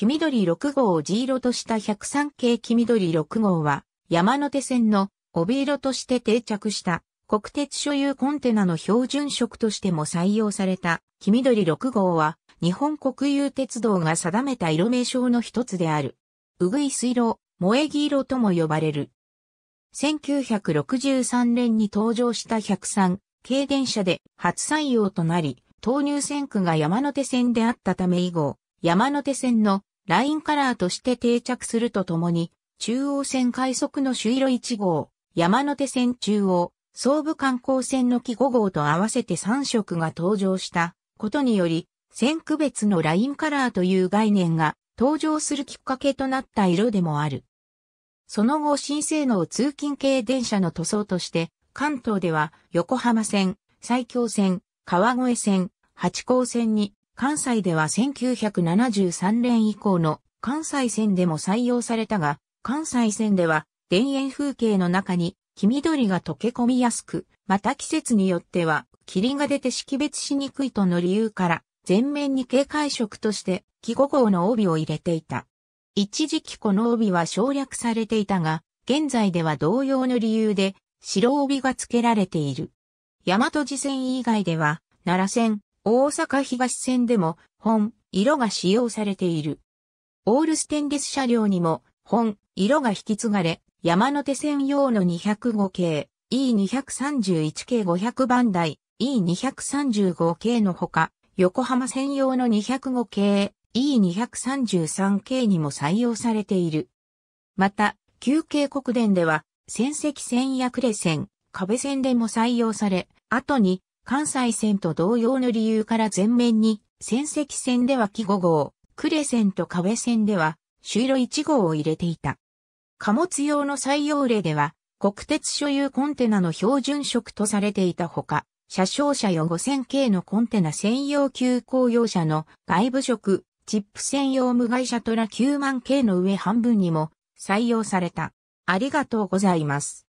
黄緑6号を G 色とした103系黄緑6号は、山手線の帯色として定着した国鉄所有コンテナの標準色としても採用された黄緑6号は日本国有鉄道が定めた色名称の一つである。うぐいす色、萌木色とも呼ばれる。1963年に登場した103系電車で初採用となり、投入線区が山手線であったため以後、山手線のラインカラーとして定着するとともに、中央線快速の朱色1号、山手線中央、総武観光線の木5号と合わせて3色が登場したことにより、線区別のラインカラーという概念が登場するきっかけとなった色でもある。その後新性能通勤系電車の塗装として、関東では横浜線、埼京線、川越線、八高線に関西では1973年以降の関西線でも採用されたが、関西線では田園風景の中に黄緑が溶け込みやすく、また季節によっては霧が出て識別しにくいとの理由から、全面に警戒色として季語号の帯を入れていた。一時期この帯は省略されていたが、現在では同様の理由で白帯が付けられている。大和路線以外では、奈良線、大阪東線でも本、色が使用されている。オールステンレス車両にも本、色が引き継がれ、山手線用の205系、E231 系500番台、E235 系のほか、横浜専用の205系 E233 系にも採用されている。また、旧系国電では、戦績線や呉線、壁線でも採用され、後に関西線と同様の理由から前面に、戦績戦では木5号、呉線と壁線では、朱色1号を入れていた。貨物用の採用例では、国鉄所有コンテナの標準色とされていたほか、車掌車用5000系のコンテナ専用急行用車の外部色、チップ専用無害車トラ9万系の上半分にも採用された。ありがとうございます。